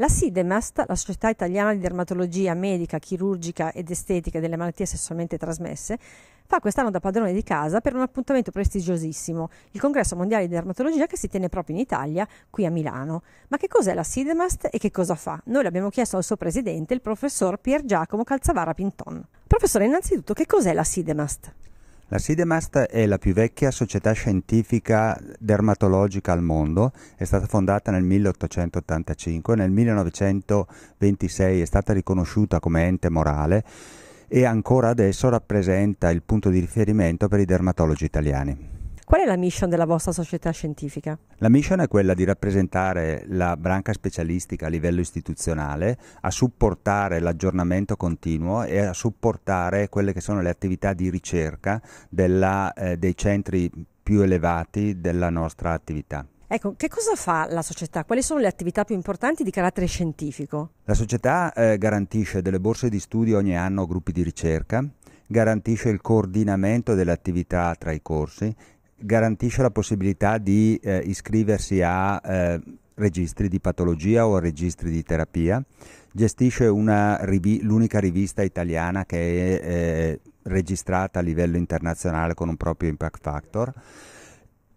La SIDEMAST, la Società Italiana di Dermatologia Medica, Chirurgica ed Estetica delle malattie sessualmente trasmesse, fa quest'anno da padrone di casa per un appuntamento prestigiosissimo, il Congresso Mondiale di Dermatologia che si tiene proprio in Italia, qui a Milano. Ma che cos'è la SIDEMAST e che cosa fa? Noi l'abbiamo chiesto al suo presidente, il professor Pier Giacomo Calzavara Pinton. Professore, innanzitutto che cos'è la SIDEMAST? La Sidemast è la più vecchia società scientifica dermatologica al mondo, è stata fondata nel 1885, nel 1926 è stata riconosciuta come ente morale e ancora adesso rappresenta il punto di riferimento per i dermatologi italiani. Qual è la mission della vostra società scientifica? La mission è quella di rappresentare la branca specialistica a livello istituzionale, a supportare l'aggiornamento continuo e a supportare quelle che sono le attività di ricerca della, eh, dei centri più elevati della nostra attività. Ecco, che cosa fa la società? Quali sono le attività più importanti di carattere scientifico? La società eh, garantisce delle borse di studio ogni anno a gruppi di ricerca, garantisce il coordinamento delle attività tra i corsi, garantisce la possibilità di eh, iscriversi a eh, registri di patologia o a registri di terapia, gestisce rivi- l'unica rivista italiana che è eh, registrata a livello internazionale con un proprio impact factor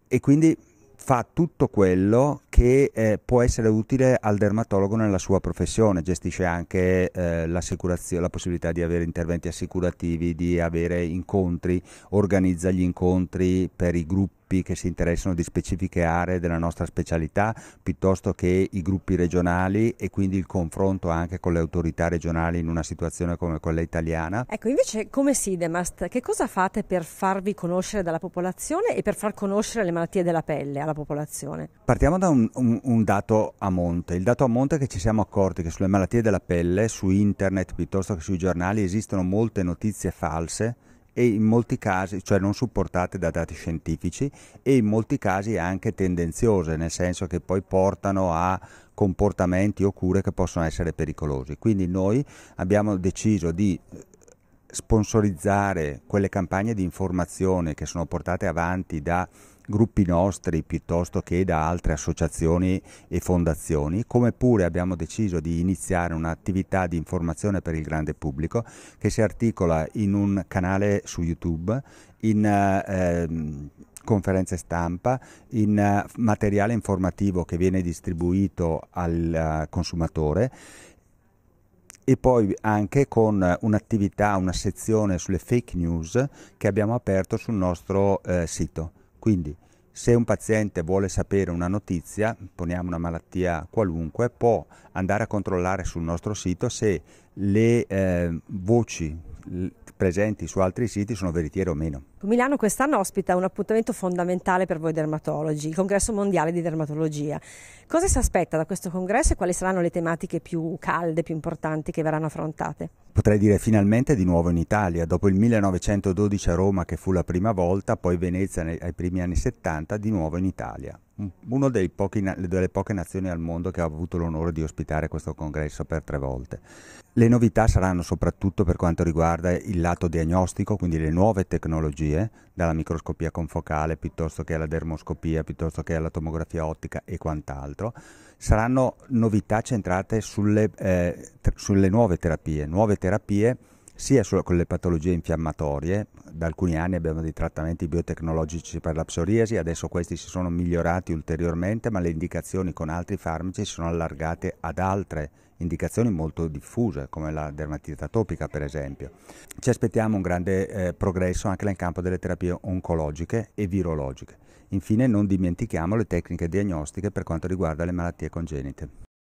e quindi fa tutto quello che eh, può essere utile al dermatologo nella sua professione, gestisce anche eh, la possibilità di avere interventi assicurativi, di avere incontri, organizza gli incontri per i gruppi che si interessano di specifiche aree della nostra specialità piuttosto che i gruppi regionali e quindi il confronto anche con le autorità regionali in una situazione come quella italiana. Ecco, invece come Sidemast, che cosa fate per farvi conoscere dalla popolazione e per far conoscere le malattie della pelle alla popolazione? Partiamo da un, un, un dato a monte. Il dato a monte è che ci siamo accorti che sulle malattie della pelle, su internet piuttosto che sui giornali, esistono molte notizie false e in molti casi, cioè non supportate da dati scientifici e in molti casi anche tendenziose, nel senso che poi portano a comportamenti o cure che possono essere pericolosi. Quindi noi abbiamo deciso di eh, sponsorizzare quelle campagne di informazione che sono portate avanti da gruppi nostri piuttosto che da altre associazioni e fondazioni, come pure abbiamo deciso di iniziare un'attività di informazione per il grande pubblico che si articola in un canale su YouTube, in eh, conferenze stampa, in eh, materiale informativo che viene distribuito al eh, consumatore e poi anche con un'attività, una sezione sulle fake news che abbiamo aperto sul nostro eh, sito. Quindi se un paziente vuole sapere una notizia, poniamo una malattia qualunque, può andare a controllare sul nostro sito se le eh, voci presenti su altri siti sono veritiere o meno. Milano quest'anno ospita un appuntamento fondamentale per voi dermatologi, il Congresso Mondiale di Dermatologia. Cosa si aspetta da questo congresso e quali saranno le tematiche più calde, più importanti che verranno affrontate? Potrei dire finalmente di nuovo in Italia, dopo il 1912 a Roma che fu la prima volta, poi Venezia ai primi anni 70, di nuovo in Italia una delle poche nazioni al mondo che ha avuto l'onore di ospitare questo congresso per tre volte. Le novità saranno soprattutto per quanto riguarda il lato diagnostico, quindi le nuove tecnologie, dalla microscopia confocale piuttosto che alla dermoscopia, piuttosto che alla tomografia ottica e quant'altro. Saranno novità centrate sulle, eh, sulle nuove terapie, nuove terapie sia solo con le patologie infiammatorie, da alcuni anni abbiamo dei trattamenti biotecnologici per la psoriasi, adesso questi si sono migliorati ulteriormente, ma le indicazioni con altri farmaci si sono allargate ad altre indicazioni molto diffuse, come la dermatite atopica per esempio. Ci aspettiamo un grande eh, progresso anche nel campo delle terapie oncologiche e virologiche. Infine non dimentichiamo le tecniche diagnostiche per quanto riguarda le malattie congenite.